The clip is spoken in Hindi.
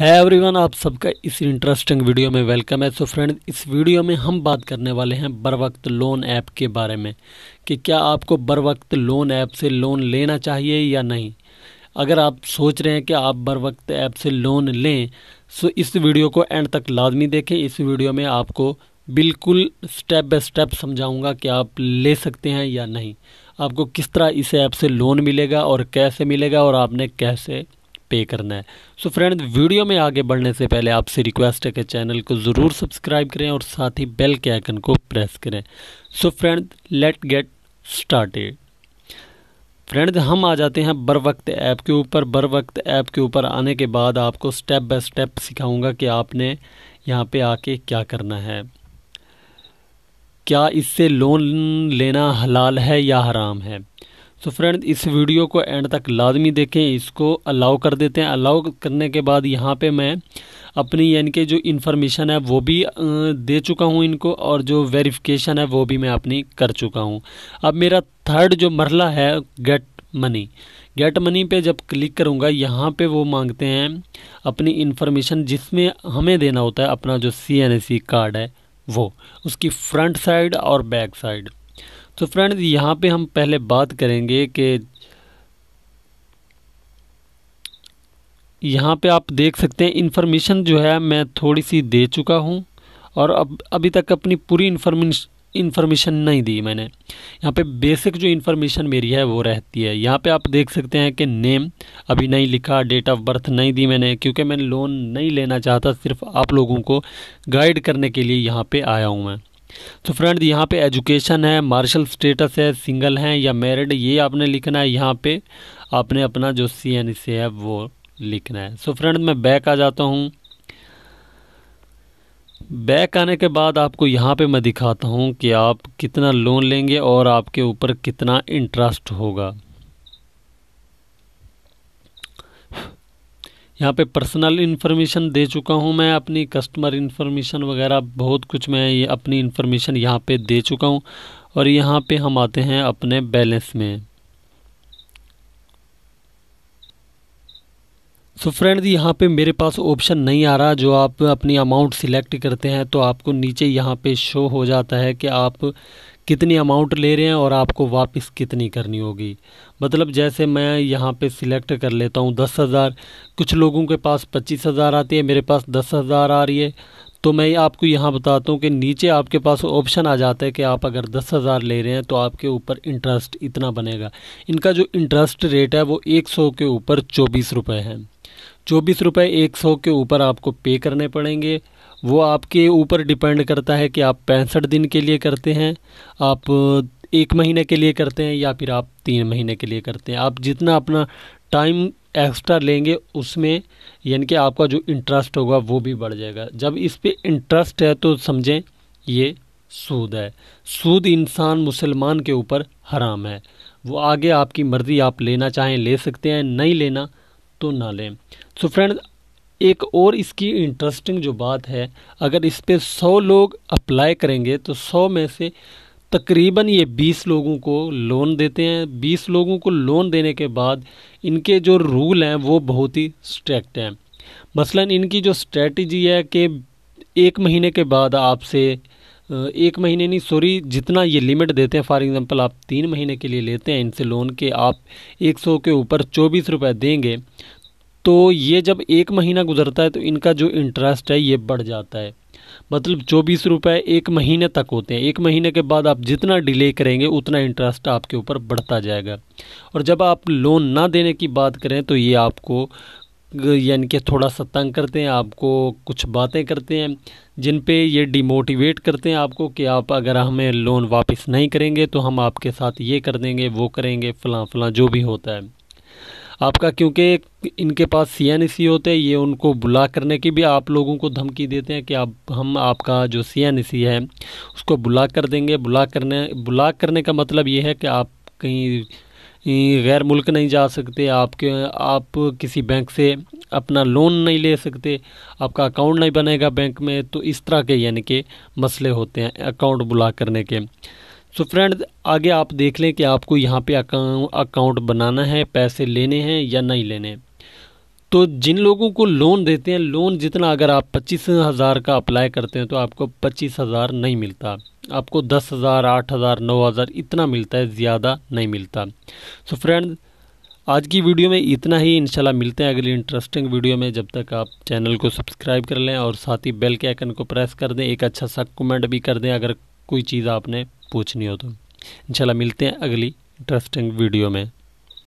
है एवरीवन आप सबका इस इंटरेस्टिंग वीडियो में वेलकम है सो so फ्रेंड इस वीडियो में हम बात करने वाले हैं बर वक्त लोन ऐप के बारे में कि क्या आपको बर वक्त लोन ऐप से लोन लेना चाहिए या नहीं अगर आप सोच रहे हैं कि आप बर वक्त ऐप से लोन लें सो so इस वीडियो को एंड तक लाजमी देखें इस वीडियो में आपको बिल्कुल स्टेप बाय स्टेप समझाऊंगा कि आप ले सकते हैं या नहीं आपको किस तरह इस ऐप से लोन मिलेगा और कैसे मिलेगा और आपने कैसे पे करना है सो so फ्रेंड वीडियो में आगे बढ़ने से पहले आपसे रिक्वेस्ट है कि चैनल को ज़रूर सब्सक्राइब करें और साथ ही बेल के आइकन को प्रेस करें so friend let get started friend हम आ जाते हैं बर वक्त ऐप के ऊपर बर वक्त ऐप के ऊपर आने के बाद आपको स्टेप बाय स्टेप सिखाऊंगा कि आपने यहाँ पे आके क्या करना है क्या इससे लोन लेना हलाल है या हराम है सो so फ्रेंड इस वीडियो को एंड तक लाजमी देखें इसको अलाउ कर देते हैं अलाउ करने के बाद यहाँ पे मैं अपनी यानी कि जो इन्फॉर्मेशन है वो भी दे चुका हूँ इनको और जो वेरिफिकेशन है वो भी मैं अपनी कर चुका हूँ अब मेरा थर्ड जो मरला है गेट मनी गेट मनी पे जब क्लिक करूँगा यहाँ पे वो मांगते हैं अपनी इन्फॉर्मेशन जिसमें हमें देना होता है अपना जो सी एन सी कार्ड है वो उसकी फ्रंट साइड और बैक साइड तो फ्रेंड्स यहाँ पे हम पहले बात करेंगे कि यहाँ पे आप देख सकते हैं इन्फॉर्मेशन जो है मैं थोड़ी सी दे चुका हूँ और अब अभी तक अपनी पूरी इन्फॉर्मेश इन्फॉर्मेशन नहीं दी मैंने यहाँ पे बेसिक जो इन्फॉर्मेशन मेरी है वो रहती है यहाँ पे आप देख सकते हैं कि नेम अभी नहीं लिखा डेट ऑफ बर्थ नहीं दी मैंने क्योंकि मैं लोन नहीं लेना चाहता सिर्फ आप लोगों को गाइड करने के लिए यहाँ पे आया हूँ मैं तो फ्रेंड यहाँ पे एजुकेशन है मार्शल स्टेटस है सिंगल हैं या मैरिड ये आपने लिखना है यहाँ पे आपने अपना जो सी एन सी है वो लिखना है सो so फ्रेंड मैं बैक आ जाता हूँ बैक आने के बाद आपको यहाँ पे मैं दिखाता हूँ कि आप कितना लोन लेंगे और आपके ऊपर कितना इंटरेस्ट होगा यहाँ पे पर्सनल इन्फॉर्मेशन दे चुका हूँ मैं अपनी कस्टमर इन्फॉर्मेशन वगैरह बहुत कुछ मैं ये अपनी इन्फॉर्मेशन यहाँ पे दे चुका हूँ और यहाँ पे हम आते हैं अपने बैलेंस में सो so फ्रेंड यहाँ पे मेरे पास ऑप्शन नहीं आ रहा जो आप अपनी अमाउंट सिलेक्ट करते हैं तो आपको नीचे यहाँ पे शो हो जाता है कि आप कितनी अमाउंट ले रहे हैं और आपको वापस कितनी करनी होगी मतलब जैसे मैं यहाँ पे सिलेक्ट कर लेता हूँ दस हज़ार कुछ लोगों के पास पच्चीस हज़ार आती है मेरे पास दस हज़ार आ रही है तो मैं आपको यहाँ बताता हूँ कि नीचे आपके पास ऑप्शन आ जाता है कि आप अगर दस हज़ार ले रहे हैं तो आपके ऊपर इंटरेस्ट इतना बनेगा इनका जो इंटरेस्ट रेट है वो एक सौ के ऊपर चौबीस रुपये है चौबीस रुपये एक सौ के ऊपर आपको पे करने पड़ेंगे वो आपके ऊपर डिपेंड करता है कि आप पैंसठ दिन के लिए करते हैं आप एक महीने के लिए करते हैं या फिर आप तीन महीने के लिए करते हैं आप जितना अपना टाइम एक्स्ट्रा लेंगे उसमें यानी कि आपका जो इंटरेस्ट होगा वो भी बढ़ जाएगा जब इस पर इंटरेस्ट है तो समझें ये सूद है सूद इंसान मुसलमान के ऊपर हराम है वो आगे आपकी मर्ज़ी आप लेना चाहें ले सकते हैं नहीं लेना तो ना लें सो फ्रेंड एक और इसकी इंटरेस्टिंग जो बात है अगर इस पर सौ लोग अप्लाई करेंगे तो सौ में से तकरीबन ये 20 लोगों को लोन देते हैं 20 लोगों को लोन देने के बाद इनके जो रूल हैं वो बहुत ही स्ट्रिक्ट हैं मसलन इनकी जो स्ट्रेटजी है कि एक महीने के बाद आपसे एक महीने नहीं सॉरी जितना ये लिमिट देते हैं फॉर एग्ज़ाम्पल आप तीन महीने के लिए लेते हैं इनसे लोन के आप 100 के ऊपर चौबीस रुपये देंगे तो ये जब एक महीना गुजरता है तो इनका जो इंटरेस्ट है ये बढ़ जाता है मतलब चौबीस रुपये एक महीने तक होते हैं एक महीने के बाद आप जितना डिले करेंगे उतना इंटरेस्ट आपके ऊपर बढ़ता जाएगा और जब आप लोन ना देने की बात करें तो ये आपको यानी कि थोड़ा सा तंग करते हैं आपको कुछ बातें करते हैं जिन पे ये डिमोटिवेट करते हैं आपको कि आप अगर हमें लोन वापस नहीं करेंगे तो हम आपके साथ ये कर देंगे वो करेंगे फलां फलां जो भी होता है आपका क्योंकि इनके पास सी एन सी होते हैं ये उनको बुला करने की भी आप लोगों को धमकी देते हैं कि आप हम आपका जो सी एन सी है उसको बुला कर देंगे बुला करने बुला करने का मतलब ये है कि आप कहीं गैर मुल्क नहीं जा सकते आपके आप किसी बैंक से अपना लोन नहीं ले सकते आपका अकाउंट नहीं बनेगा बैंक में तो इस तरह के यानी कि मसले होते हैं अकाउंट बुला करने के सो so फ्रेंड आगे आप देख लें कि आपको यहाँ पे अकाउंट बनाना है पैसे लेने हैं या नहीं लेने तो जिन लोगों को लोन देते हैं लोन जितना अगर आप पच्चीस हज़ार का अप्लाई करते हैं तो आपको पच्चीस हज़ार नहीं मिलता आपको दस हज़ार आठ हज़ार नौ हज़ार इतना मिलता है ज़्यादा नहीं मिलता सो so फ्रेंड आज की वीडियो में इतना ही इंशाल्लाह मिलते हैं अगली इंटरेस्टिंग वीडियो में जब तक आप चैनल को सब्सक्राइब कर लें और साथ ही बेल के आइकन को प्रेस कर दें एक अच्छा सा कमेंट भी कर दें अगर कोई चीज़ आपने पूछनी हो तो इंशाल्लाह मिलते हैं अगली इंटरेस्टिंग वीडियो में